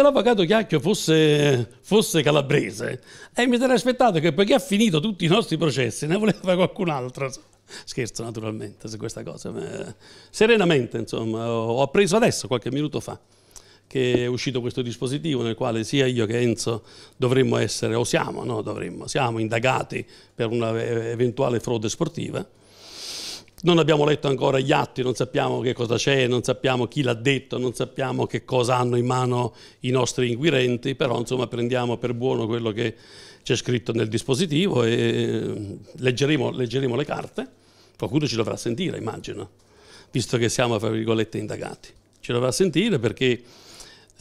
se l'avvocato Chiacchio fosse, fosse calabrese, e eh, mi sarei aspettato che perché ha finito tutti i nostri processi ne voleva qualcun altro. Scherzo naturalmente su questa cosa, ma eh, serenamente insomma, ho appreso adesso, qualche minuto fa, che è uscito questo dispositivo nel quale sia io che Enzo dovremmo essere, o siamo, no, dovremmo, siamo indagati per un'eventuale eh, frode sportiva non abbiamo letto ancora gli atti, non sappiamo che cosa c'è, non sappiamo chi l'ha detto, non sappiamo che cosa hanno in mano i nostri inquirenti, però insomma prendiamo per buono quello che c'è scritto nel dispositivo e eh, leggeremo, leggeremo le carte. Qualcuno ci dovrà sentire, immagino, visto che siamo, fra virgolette, indagati. Ci dovrà sentire perché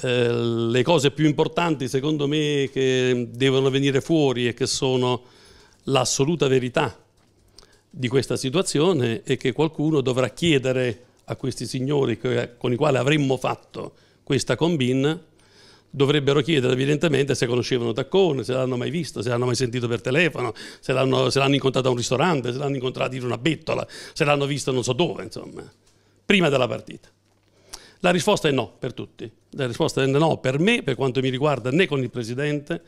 eh, le cose più importanti, secondo me, che devono venire fuori e che sono l'assoluta verità di questa situazione è che qualcuno dovrà chiedere a questi signori con i quali avremmo fatto questa combin, dovrebbero chiedere evidentemente se conoscevano Taccone, se l'hanno mai visto, se l'hanno mai sentito per telefono, se l'hanno, incontrato a un ristorante, se l'hanno incontrato in una bettola, se l'hanno visto non so dove, insomma, prima della partita. La risposta è no per tutti. La risposta è no per me, per quanto mi riguarda, né con il presidente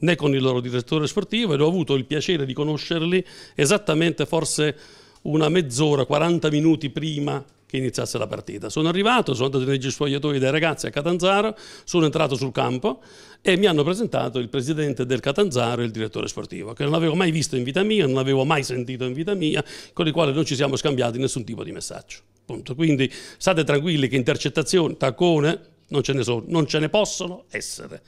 né con il loro direttore sportivo ed ho avuto il piacere di conoscerli esattamente forse una mezz'ora, 40 minuti prima che iniziasse la partita. Sono arrivato, sono andato negli spogliatoi dei ragazzi a Catanzaro, sono entrato sul campo e mi hanno presentato il presidente del Catanzaro e il direttore sportivo, che non avevo mai visto in vita mia, non avevo mai sentito in vita mia, con i quali non ci siamo scambiati nessun tipo di messaggio. Punto. Quindi state tranquilli che intercettazioni, taccone, non ce ne sono, non ce ne possono essere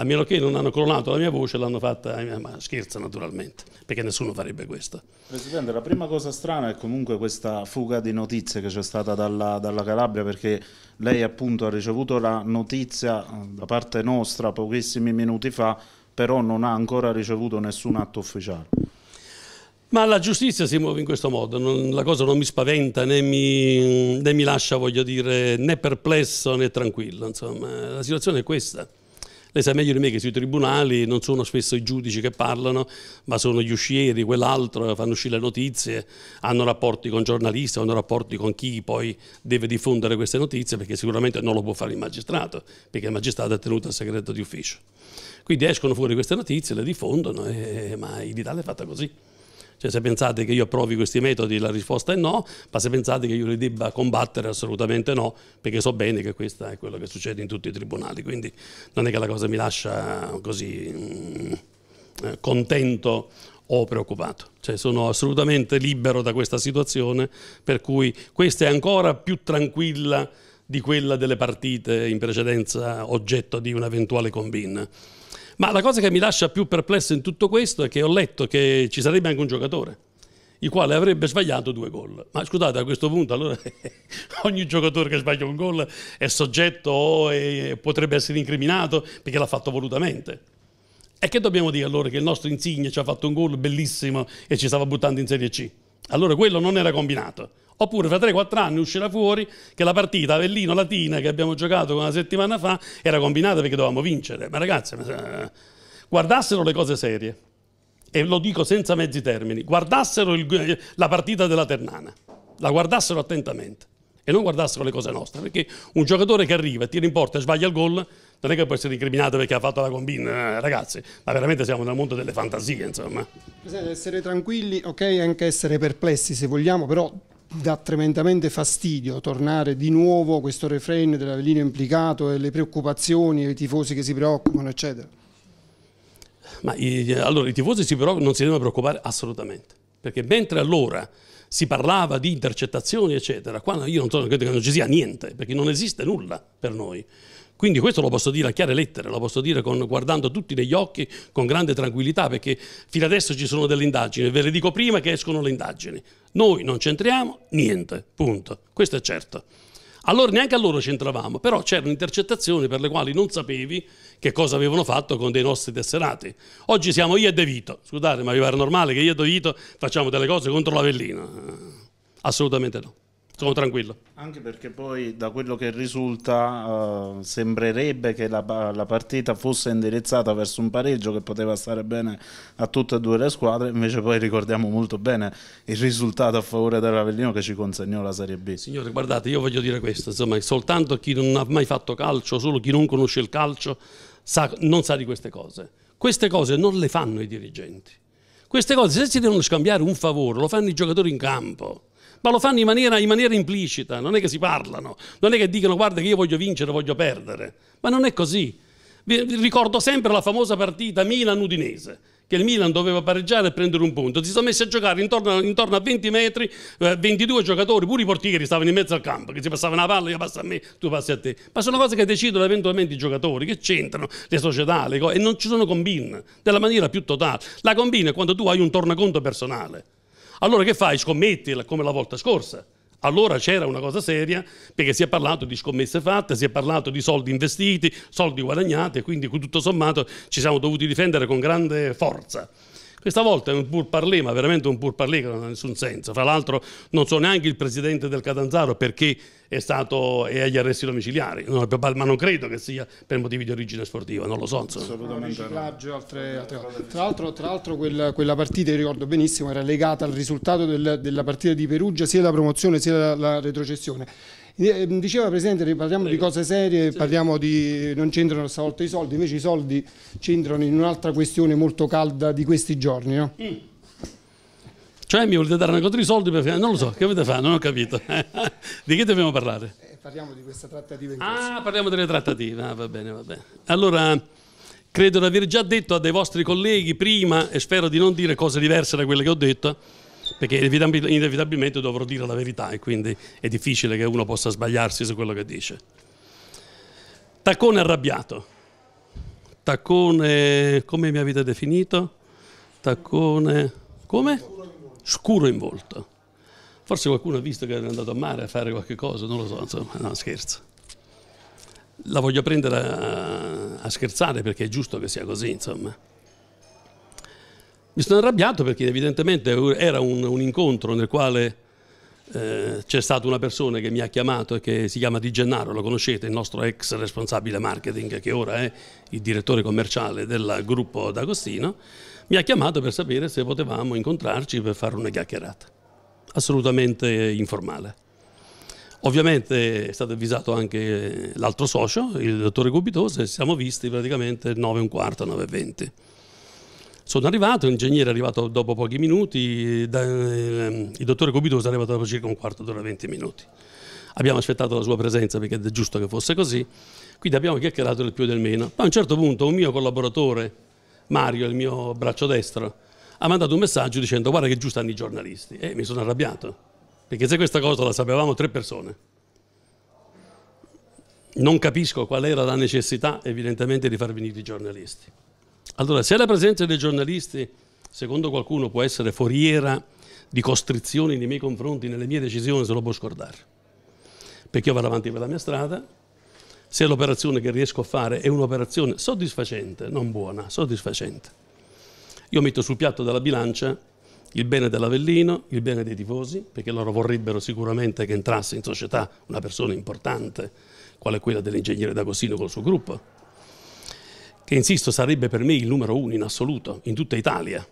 a meno che non hanno clonato la mia voce, l'hanno fatta, eh, ma scherza naturalmente, perché nessuno farebbe questo. Presidente, la prima cosa strana è comunque questa fuga di notizie che c'è stata dalla, dalla Calabria, perché lei appunto ha ricevuto la notizia eh, da parte nostra pochissimi minuti fa, però non ha ancora ricevuto nessun atto ufficiale. Ma la giustizia si muove in questo modo, non, la cosa non mi spaventa né mi, né mi lascia, voglio dire, né perplesso né tranquillo, insomma, la situazione è questa. Lei sa meglio di me che sui tribunali non sono spesso i giudici che parlano, ma sono gli uscieri, quell'altro, fanno uscire le notizie, hanno rapporti con giornalisti, hanno rapporti con chi poi deve diffondere queste notizie, perché sicuramente non lo può fare il magistrato, perché il magistrato è tenuto al segreto di ufficio. Quindi escono fuori queste notizie, le diffondono, e, eh, ma in Italia è fatta così. Cioè, se pensate che io approvi questi metodi la risposta è no, ma se pensate che io li debba combattere assolutamente no, perché so bene che questo è quello che succede in tutti i tribunali, quindi non è che la cosa mi lascia mm, così mh, mm, eh, contento o preoccupato, cioè sono assolutamente libero da questa situazione, per cui questa è ancora più tranquilla di quella delle partite in precedenza oggetto di un'eventuale combin. Ma la cosa che mi lascia più perplesso in tutto questo è che ho letto che ci sarebbe anche un giocatore il quale avrebbe sbagliato due gol. Ma scusate, a questo punto allora ogni giocatore che sbaglia un gol è soggetto o è, potrebbe essere incriminato perché l'ha fatto volutamente. E che dobbiamo dire allora che il nostro Insigne ci ha fatto un gol bellissimo e ci stava buttando in Serie C? Allora quello non era combinato. Oppure fra 3-4 anni uscirà fuori che la partita Avellino-Latina che abbiamo giocato una settimana fa era combinata perché dovevamo vincere. Ma ragazzi, eh, guardassero le cose serie. E lo dico senza mezzi termini. Guardassero il, eh, la partita della Ternana. La guardassero attentamente. E non guardassero le cose nostre. Perché un giocatore che arriva, tira in porta e sbaglia il gol non è che può essere incriminato perché ha fatto la combina, eh, ragazzi, ma veramente siamo nel mondo delle fantasie, insomma. Presidente, essere tranquilli, ok, anche essere perplessi se vogliamo, però dà tremendamente fastidio tornare di nuovo questo refrain dell'Avellino implicato e le preoccupazioni, i tifosi che si preoccupano, eccetera. Ma i, allora i tifosi si non si devono preoccupare assolutamente, perché mentre allora si parlava di intercettazioni, eccetera, qua io non so, credo che non ci sia niente, perché non esiste nulla per noi. Quindi questo lo posso dire a chiare lettere, lo posso dire con, guardando tutti negli occhi con grande tranquillità, perché fino adesso ci sono delle indagini, ve le dico prima che escono le indagini. Noi non c'entriamo niente, punto. Questo è certo. Allora neanche a loro c'entravamo, però c'erano intercettazioni per le quali non sapevi che cosa avevano fatto con dei nostri tesserati. Oggi siamo io e De Vito, scusate, ma vi pare normale che io e De Vito facciamo delle cose contro l'Avellino? Assolutamente no sono tranquillo. Anche perché poi da quello che risulta uh, sembrerebbe che la, la, partita fosse indirizzata verso un pareggio che poteva stare bene a tutte e due le squadre, invece poi ricordiamo molto bene il risultato a favore dell'Avellino che ci consegnò la Serie B. Signore, guardate, io voglio dire questo, insomma, soltanto chi non ha mai fatto calcio, solo chi non conosce il calcio, sa, non sa di queste cose. Queste cose non le fanno i dirigenti. Queste cose, se si devono scambiare un favore, lo fanno i giocatori in campo ma lo fanno in maniera, in maniera, implicita, non è che si parlano, non è che dicono guarda che io voglio vincere, voglio perdere, ma non è così. Ricordo sempre la famosa partita Milan-Udinese, che il Milan doveva pareggiare e prendere un punto. Si sono messi a giocare intorno, intorno a 20 metri, eh, 22 giocatori, pure i portieri stavano in mezzo al campo, che si passavano una palla, io passo a me, tu passi a te. Ma sono cose che decidono eventualmente i giocatori, che c'entrano le società, le cose, e non ci sono combine, della maniera più totale. La combine è quando tu hai un tornaconto personale. Allora che fai? Scommetti come la volta scorsa. Allora c'era una cosa seria perché si è parlato di scommesse fatte, si è parlato di soldi investiti, soldi guadagnati e quindi tutto sommato ci siamo dovuti difendere con grande forza. Questa volta è un pur parlé, ma veramente un pur parlé che non ha nessun senso. Fra l'altro non so neanche il presidente del Catanzaro perché è stato è agli arresti domiciliari, non, ma non credo che sia per motivi di origine sportiva, non lo so. Assolutamente. No, altre, altre tra l'altro, tra l'altro quella, quella, partita, io ricordo benissimo, era legata al risultato del, della partita di Perugia, sia la promozione sia la, la retrocessione. Eh, ehm, diceva Presidente, parliamo Prego. di cose serie, sì. di, non c'entrano stavolta i soldi, invece i soldi c'entrano in un'altra questione molto calda di questi giorni. No? Mm. Cioè mi volete dare una cosa di soldi per... Non lo so, che avete fatto? Non ho capito. di che dobbiamo parlare? Eh, parliamo di questa trattativa in Ah, parliamo delle trattative, ah, va bene, va bene. Allora, credo di aver già detto a dei vostri colleghi prima, e spero di non dire cose diverse da quelle che ho detto, perché inevitabilmente dovrò dire la verità e quindi è difficile che uno possa sbagliarsi su quello che dice. Taccone arrabbiato, taccone, come mi avete definito? Taccone, come? Scuro in volto. Forse qualcuno ha visto che è andato a mare a fare qualche cosa, non lo so, insomma, no, scherzo. La voglio prendere a, a scherzare perché è giusto che sia così, insomma mi sono arrabbiato perché evidentemente era un, un incontro nel quale eh, c'è stata una persona che mi ha chiamato e che si chiama Di Gennaro, lo conoscete, il nostro ex responsabile marketing che ora è il direttore commerciale del gruppo D'Agostino, mi ha chiamato per sapere se potevamo incontrarci per fare una chiacchierata, assolutamente informale. Ovviamente è stato avvisato anche l'altro socio, il dottore Gubitosa, e siamo visti praticamente 9 e un quarto, 9 e 20. Sono arrivato, l'ingegnere è arrivato dopo pochi minuti, ehm, il dottore Cubidoso è arrivato dopo circa un quarto d'ora, 20 minuti. Abbiamo aspettato la sua presenza perché è giusto che fosse così, quindi abbiamo chiacchierato del più e del meno. Poi a un certo punto un mio collaboratore, Mario, il mio braccio destro, ha mandato un messaggio dicendo guarda che giusto hanno i giornalisti e mi sono arrabbiato, perché se questa cosa la sapevamo tre persone. Non capisco qual era la necessità evidentemente di far venire i giornalisti. Allora, se la presenza dei giornalisti, secondo qualcuno, può essere foriera di costrizioni nei miei confronti, nelle mie decisioni, se lo può scordare. Perché io vado avanti per la mia strada, se l'operazione che riesco a fare è un'operazione soddisfacente, non buona, soddisfacente. Io metto sul piatto della bilancia il bene dell'Avellino, il bene dei tifosi, perché loro vorrebbero sicuramente che entrasse in società una persona importante, quale quella dell'ingegnere D'Agostino col suo gruppo, che insisto sarebbe per me il numero uno in assoluto, in tutta Italia.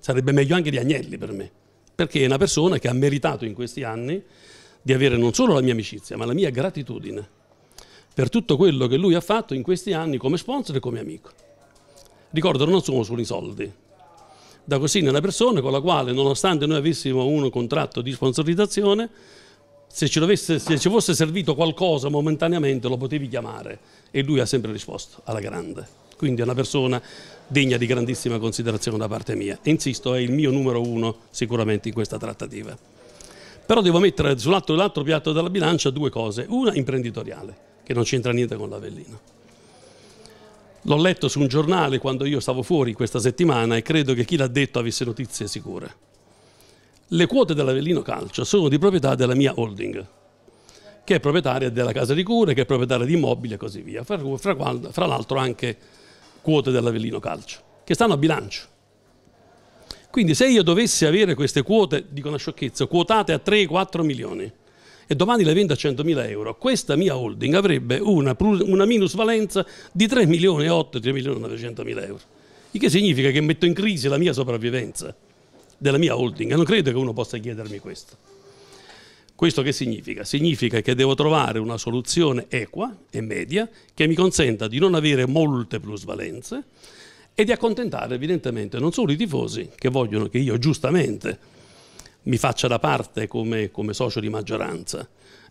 Sarebbe meglio anche di Agnelli per me, perché è una persona che ha meritato in questi anni di avere non solo la mia amicizia, ma la mia gratitudine per tutto quello che lui ha fatto in questi anni come sponsor e come amico. Ricordo, non sono solo i soldi. Da così è una persona con la quale, nonostante noi avessimo un contratto di sponsorizzazione, se ci, dovesse, se ci fosse servito qualcosa momentaneamente lo potevi chiamare e lui ha sempre risposto alla grande. Quindi è una persona degna di grandissima considerazione da parte mia. E insisto, è il mio numero uno sicuramente in questa trattativa. Però devo mettere sull'altro piatto della bilancia due cose. Una imprenditoriale, che non c'entra niente con l'Avellino. L'ho letto su un giornale quando io stavo fuori questa settimana e credo che chi l'ha detto avesse notizie sicure. Le quote dell'Avellino Calcio sono di proprietà della mia holding, che è proprietaria della casa di cure, che è proprietaria di immobili e così via, fra, fra, fra l'altro anche quote dell'Avellino Calcio, che stanno a bilancio. Quindi se io dovessi avere queste quote, dico una sciocchezza, quotate a 3-4 milioni e domani le vendo a 100 mila euro, questa mia holding avrebbe una, una minusvalenza di 3 milioni e 8, 3 milioni e 900 mila euro. Il che significa che metto in crisi la mia sopravvivenza della mia holding non credo che uno possa chiedermi questo. Questo che significa? Significa che devo trovare una soluzione equa e media che mi consenta di non avere molte plusvalenze e di accontentare evidentemente non solo i tifosi che vogliono che io giustamente mi faccia da parte come, come socio di maggioranza,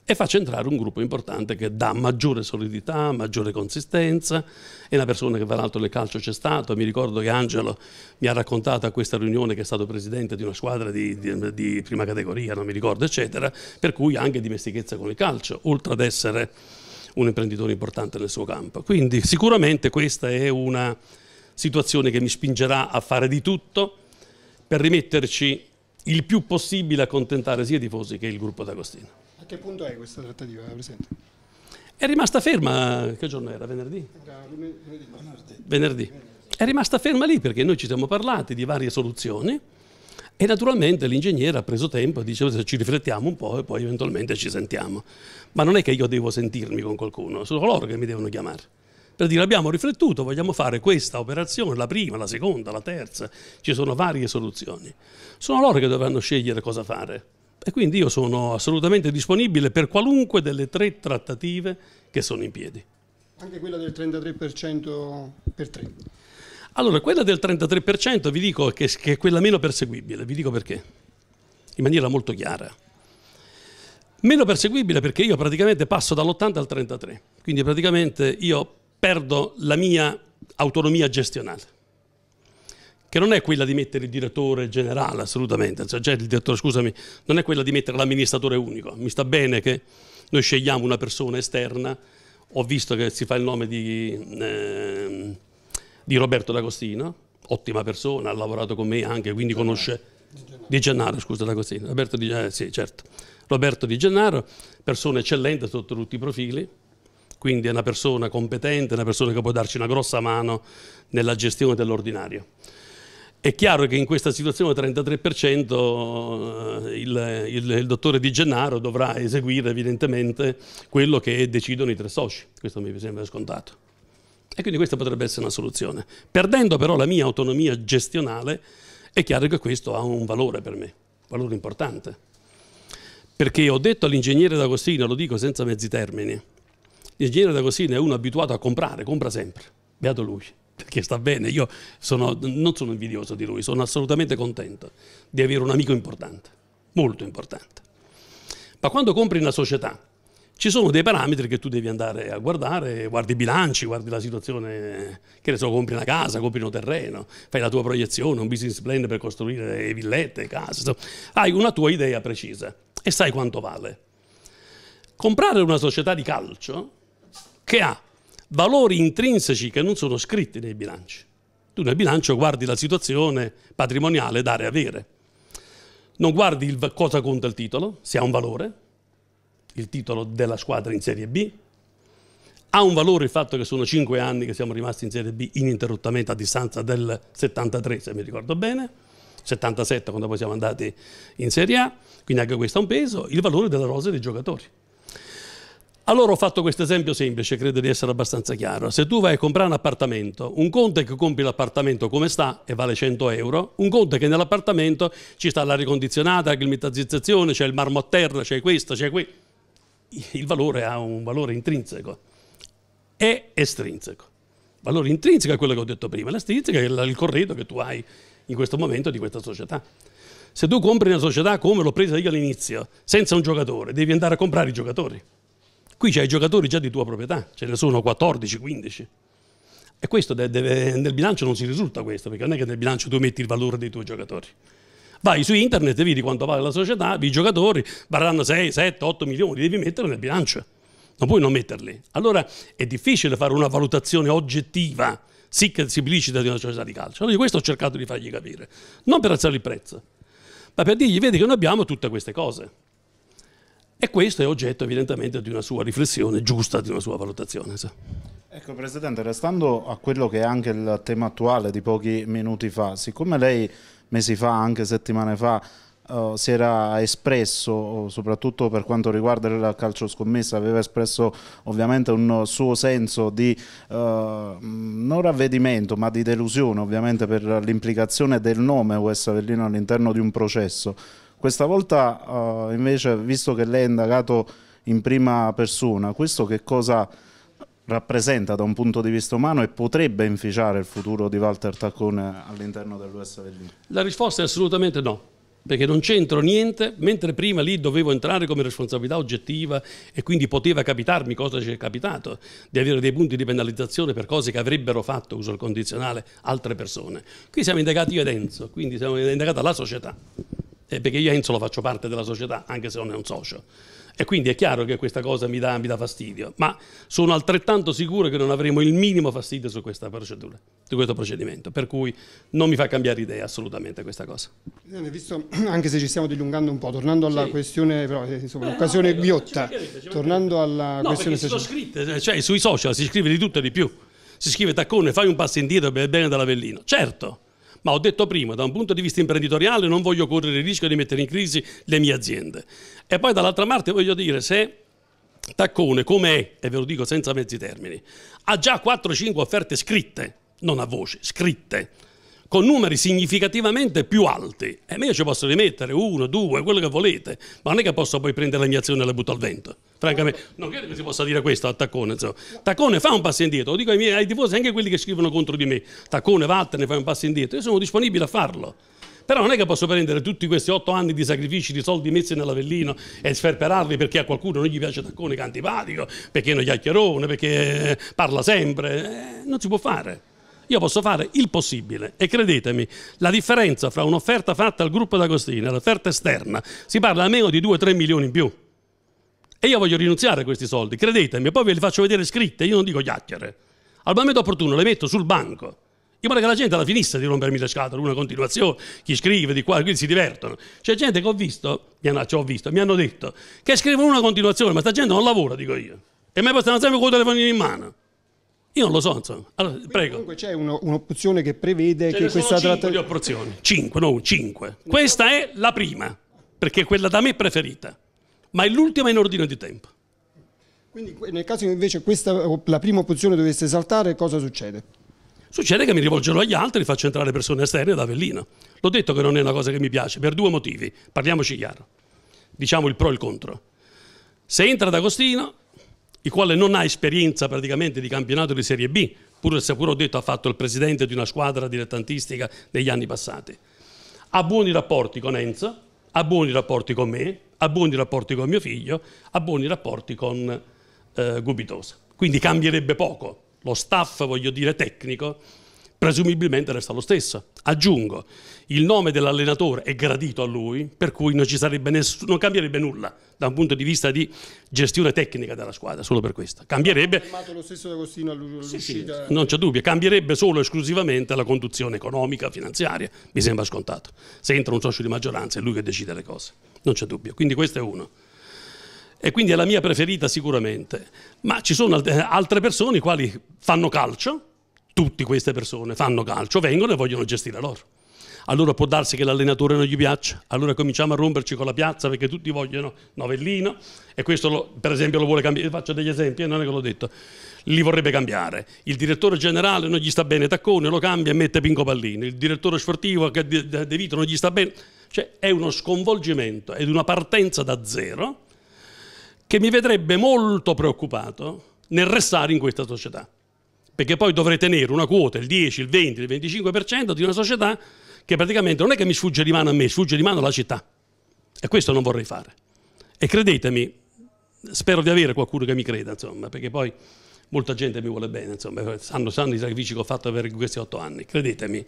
e fa centrare un gruppo importante che dà maggiore solidità, maggiore consistenza, è una persona che tra l'altro, nel calcio c'è stato, mi ricordo che Angelo mi ha raccontato a questa riunione che è stato presidente di una squadra di, di, di prima categoria, non mi ricordo eccetera, per cui ha anche dimestichezza con il calcio, oltre ad essere un imprenditore importante nel suo campo. Quindi sicuramente questa è una situazione che mi spingerà a fare di tutto per rimetterci il più possibile a contentare sia i tifosi che il gruppo D'Agostino. A che punto è questa trattativa, Presidente? È rimasta ferma, che giorno era? Venerdì? Venerdì. Venerdì. È rimasta ferma lì perché noi ci siamo parlati di varie soluzioni e naturalmente l'ingegnere ha preso tempo e diceva ci riflettiamo un po' e poi eventualmente ci sentiamo. Ma non è che io devo sentirmi con qualcuno, sono loro che mi devono chiamare per dire abbiamo riflettuto, vogliamo fare questa operazione, la prima, la seconda, la terza, ci sono varie soluzioni. Sono loro che dovranno scegliere cosa fare. E quindi io sono assolutamente disponibile per qualunque delle tre trattative che sono in piedi. Anche quella del 33% per tre. Allora, quella del 33% vi dico che, che è quella meno perseguibile, vi dico perché, in maniera molto chiara. Meno perseguibile perché io praticamente passo dall'80 al 33, quindi praticamente io perdo la mia autonomia gestionale che non è quella di mettere il direttore generale assolutamente, cioè, cioè, il direttore scusami, non è quella di mettere l'amministratore unico, mi sta bene che noi scegliamo una persona esterna, ho visto che si fa il nome di, eh, di Roberto D'Agostino, ottima persona, ha lavorato con me anche, quindi Gennaro. conosce... Di Gennaro, scusa D'Agostino, Roberto Di Gennaro, eh, sì certo, Roberto Di Gennaro, persona eccellente sotto tutti i profili, quindi è una persona competente, una persona che può darci una grossa mano nella gestione dell'ordinario. È chiaro che in questa situazione del 33% eh, il, il, il, dottore Di Gennaro dovrà eseguire evidentemente quello che decidono i tre soci, questo mi sembra scontato. E quindi questa potrebbe essere una soluzione. Perdendo però la mia autonomia gestionale, è chiaro che questo ha un valore per me, un valore importante. Perché ho detto all'ingegnere D'Agostino, lo dico senza mezzi termini, l'ingegnere D'Agostino è uno abituato a comprare, compra sempre, beato lui perché sta bene, io sono, non sono invidioso di lui, sono assolutamente contento di avere un amico importante, molto importante. Ma quando compri una società ci sono dei parametri che tu devi andare a guardare, guardi i bilanci, guardi la situazione, che ne so, compri una casa, compri un terreno, fai la tua proiezione, un business plan per costruire villette, case, insomma, hai una tua idea precisa e sai quanto vale. Comprare una società di calcio che ha valori intrinseci che non sono scritti nei bilanci. Tu nel bilancio guardi la situazione patrimoniale dare e avere. Non guardi il, cosa conta il titolo, se ha un valore, il titolo della squadra in Serie B. Ha un valore il fatto che sono cinque anni che siamo rimasti in Serie B ininterrottamente a distanza del 73, se mi ricordo bene, 77 quando poi siamo andati in Serie A, quindi anche questo ha un peso, il valore della rosa dei giocatori allora ho fatto questo esempio semplice, credo di essere abbastanza chiaro. Se tu vai a comprare un appartamento, un conto è che compri l'appartamento come sta e vale 100 euro, un conto è che nell'appartamento ci sta l'aria condizionata, la climatizzazione, c'è il marmo a terra, c'è questo, c'è qui. Il valore ha un valore intrinseco È estrinseco. Il valore intrinseco è quello che ho detto prima, l'estrinseco è il corredo che tu hai in questo momento di questa società. Se tu compri una società come l'ho presa io all'inizio, senza un giocatore, devi andare a comprare i giocatori. Qui c'hai giocatori già di tua proprietà, ce ne sono 14-15. E questo deve, nel bilancio non si risulta questo, perché non è che nel bilancio tu metti il valore dei tuoi giocatori. Vai su internet e vedi quanto vale la società, i giocatori varranno 6, 7, 8 milioni, devi metterli nel bilancio. Non puoi non metterli. Allora è difficile fare una valutazione oggettiva, sic simplicita di una società di calcio. Allora, di questo ho cercato di fargli capire. Non per alzare il prezzo, ma per dirgli, vedi che noi abbiamo tutte queste cose e questo è oggetto evidentemente di una sua riflessione giusta, di una sua valutazione. Ecco Presidente, restando a quello che è anche il tema attuale di pochi minuti fa, siccome lei mesi fa, anche settimane fa, Uh, si era espresso, soprattutto per quanto riguarda il calcio scommessa, aveva espresso ovviamente un suo senso di uh, non ravvedimento, ma di delusione ovviamente per l'implicazione del nome US Avellino all'interno di un processo. Questa volta uh, invece, visto che lei è indagato in prima persona, questo che cosa rappresenta da un punto di vista umano e potrebbe inficiare il futuro di Walter Taccone all'interno dell'US La risposta è assolutamente no perché non c'entro niente, mentre prima lì dovevo entrare come responsabilità oggettiva e quindi poteva capitarmi cosa ci è capitato, di avere dei punti di penalizzazione per cose che avrebbero fatto, uso il condizionale, altre persone. Qui siamo indagati io ed Enzo, quindi siamo indagati la società. Eh, perché io Enzo lo faccio parte della società, anche se non è un socio. E quindi è chiaro che questa cosa mi dà, mi dà fastidio, ma sono altrettanto sicuro che non avremo il minimo fastidio su questa procedura, su questo procedimento, per cui non mi fa cambiare idea assolutamente questa cosa. Visto, anche se ci stiamo dilungando un po', tornando alla sì. questione, però, eh, insomma, l'occasione eh, no, ghiotta, tornando alla no, questione sociale. scritte, cioè sui social si scrive di tutto e di più, si scrive taccone, fai un passo indietro per il bene dall'Avellino, certo, ma ho detto prima, da un punto di vista imprenditoriale non voglio correre il rischio di mettere in crisi le mie aziende. E poi dall'altra parte voglio dire, se Taccone, come è, e ve lo dico senza mezzi termini, ha già 4-5 offerte scritte, non a voce, scritte, con numeri significativamente più alti. E io ci posso rimettere uno, due, quello che volete, ma non è che posso poi prendere la mia azione e la butto al vento francamente. Non credo che si possa dire questo a Taccone. Insomma. Taccone fa un passo indietro, lo dico ai miei ai tifosi, anche quelli che scrivono contro di me. Taccone, vattene, fai un passo indietro. Io sono disponibile a farlo. Però non è che posso prendere tutti questi otto anni di sacrifici, di soldi messi nell'Avellino e sferperarli perché a qualcuno non gli piace Taccone che è antipatico, perché è non chiacchierone, perché eh, parla sempre. Eh, non si può fare. Io posso fare il possibile e credetemi, la differenza fra un'offerta fatta al gruppo D'Agostini e l'offerta esterna si parla almeno di 2-3 milioni in più. E io voglio rinunziare a questi soldi, credetemi, poi ve li faccio vedere scritte, io non dico chiacchiere. Al momento opportuno le metto sul banco. Io vorrei che la gente alla finisse di rompermi le scatole, una continuazione, chi scrive di qua, qui si divertono. C'è gente che ho visto, mi hanno, ho visto, mi hanno detto, che scrivono una continuazione, ma sta gente non lavora, dico io. E me poi sempre con il telefonino in mano. Io non lo so, insomma. Allora, prego. Comunque c'è uno, un'opzione che prevede Ce che questa trattativa... Cinque opzioni, cinque, no, cinque. Questa è la prima, perché è quella da me preferita ma è l'ultima in ordine di tempo. Quindi nel caso invece questa, la prima opzione dovesse saltare, cosa succede? Succede che mi rivolgerò agli altri e faccio entrare persone esterne ad Avellino. L'ho detto che non è una cosa che mi piace, per due motivi, parliamoci chiaro. Diciamo il pro e il contro. Se entra D'Agostino, il quale non ha esperienza praticamente di campionato di Serie B, pur se pure ho detto ha fatto il presidente di una squadra dilettantistica negli anni passati, ha buoni rapporti con Enzo, ha buoni rapporti con me, ha buoni rapporti con mio figlio, ha buoni rapporti con eh, Gubidosa. Quindi cambierebbe poco lo staff, voglio dire, tecnico presumibilmente resta lo stesso. Aggiungo, il nome dell'allenatore è gradito a lui, per cui non, non, cambierebbe nulla da un punto di vista di gestione tecnica della squadra, solo per questo. Cambierebbe... Lo stesso D'Agostino all'uscita... Sì, sì, non c'è dubbio, cambierebbe solo e esclusivamente la conduzione economica, finanziaria, mi sembra scontato. Se entra un socio di maggioranza è lui che decide le cose, non c'è dubbio. Quindi questo è uno e quindi è la mia preferita sicuramente, ma ci sono altre persone quali fanno calcio tutte queste persone fanno calcio, vengono e vogliono gestire loro. Allora può darsi che l'allenatore non gli piaccia, allora cominciamo a romperci con la piazza perché tutti vogliono Novellino e questo lo, per esempio lo vuole cambiare, faccio degli esempi, eh, non è che l'ho detto, li vorrebbe cambiare. Il direttore generale non gli sta bene Taccone, lo cambia e mette Pinco Pallino, il direttore sportivo che De Vito non gli sta bene, cioè è uno sconvolgimento, ed una partenza da zero che mi vedrebbe molto preoccupato nel restare in questa società perché poi dovrei tenere una quota, il 10, il 20, il 25% di una società che praticamente non è che mi sfugge di mano a me, sfugge di mano alla città. E questo non vorrei fare. E credetemi, spero di avere qualcuno che mi creda, insomma, perché poi molta gente mi vuole bene, insomma, sanno, sanno i sacrifici che ho fatto per questi otto anni, credetemi.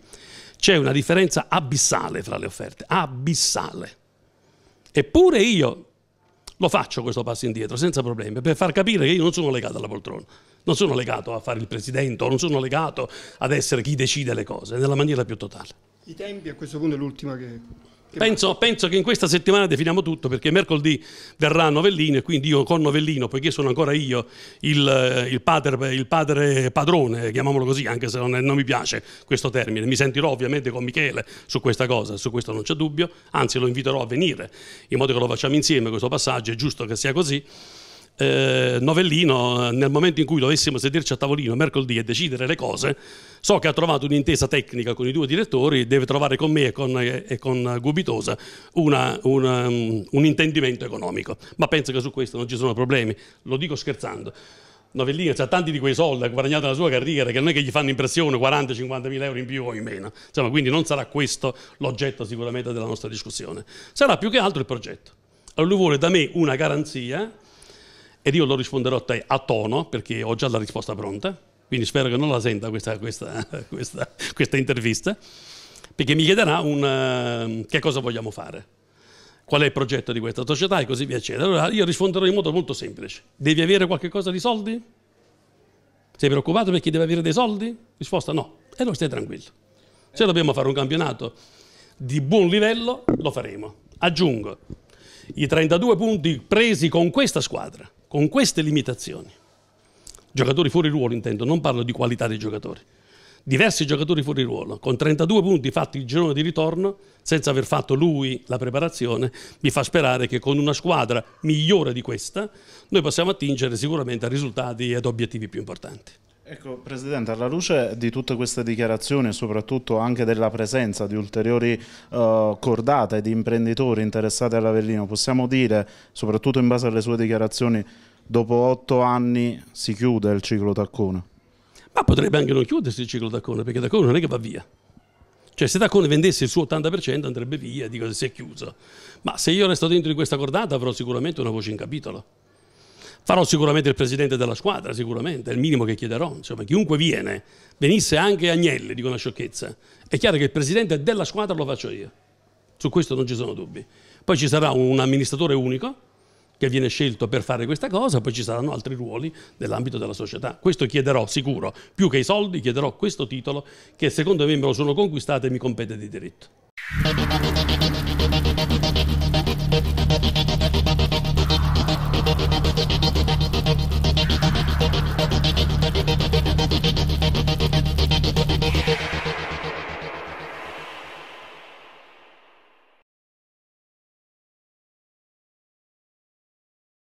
C'è una differenza abissale fra le offerte, abissale. Eppure io lo faccio questo passo indietro senza problemi, per far capire che io non sono legato alla poltrona, non sono legato a fare il presidente, non sono legato ad essere chi decide le cose, nella maniera più totale. I tempi a questo punto è l'ultima che Penso, penso, che in questa settimana definiamo tutto perché mercoledì verrà Novellino e quindi io con Novellino, poiché sono ancora io il, il, padre, il padre, padrone, chiamiamolo così, anche se non, non, mi piace questo termine, mi sentirò ovviamente con Michele su questa cosa, su questo non c'è dubbio, anzi lo inviterò a venire in modo che lo facciamo insieme questo passaggio, è giusto che sia così eh, Novellino, nel momento in cui dovessimo sederci a tavolino mercoledì e decidere le cose, so che ha trovato un'intesa tecnica con i due direttori, deve trovare con me e con, e con Gubitosa una, una, um, un intendimento economico. Ma penso che su questo non ci sono problemi, lo dico scherzando. Novellino ha tanti di quei soldi, ha guadagnato nella sua carriera, che non è che gli fanno impressione 40-50 mila euro in più o in meno. Insomma, quindi non sarà questo l'oggetto sicuramente della nostra discussione. Sarà più che altro il progetto. Allora lui vuole da me una garanzia ed io lo risponderò a te a tono perché ho già la risposta pronta, quindi spero che non la senta questa, questa, questa, questa intervista, perché mi chiederà un, uh, che cosa vogliamo fare, qual è il progetto di questa società e così via, eccetera. Allora io risponderò in modo molto semplice. Devi avere qualche cosa di soldi? Sei preoccupato perché devi avere dei soldi? Risposta no. E allora stai tranquillo. Se dobbiamo fare un campionato di buon livello, lo faremo. Aggiungo i 32 punti presi con questa squadra con queste limitazioni, giocatori fuori ruolo intendo, non parlo di qualità dei giocatori, diversi giocatori fuori ruolo, con 32 punti fatti il girone di ritorno, senza aver fatto lui la preparazione, mi fa sperare che con una squadra migliore di questa noi possiamo attingere sicuramente a risultati ed obiettivi più importanti. Ecco, Presidente, alla luce di tutte queste dichiarazioni e soprattutto anche della presenza di ulteriori eh, cordate di imprenditori interessati all'Avellino, possiamo dire, soprattutto in base alle sue dichiarazioni, dopo otto anni si chiude il ciclo Taccone? Ma potrebbe anche non chiudersi il ciclo Taccone, perché Taccone non è che va via. Cioè se Taccone vendesse il suo 80% andrebbe via, dico si è chiuso. Ma se io resto dentro di questa cordata avrò sicuramente una voce in capitolo. Farò sicuramente il presidente della squadra, sicuramente, è il minimo che chiederò. Insomma, chiunque viene, venisse anche Agnelli, dico una sciocchezza. È chiaro che il presidente della squadra lo faccio io. Su questo non ci sono dubbi. Poi ci sarà un amministratore unico che viene scelto per fare questa cosa, poi ci saranno altri ruoli nell'ambito della società. Questo chiederò sicuro, più che i soldi chiederò questo titolo che secondo me me lo sono conquistato e mi compete di diritto.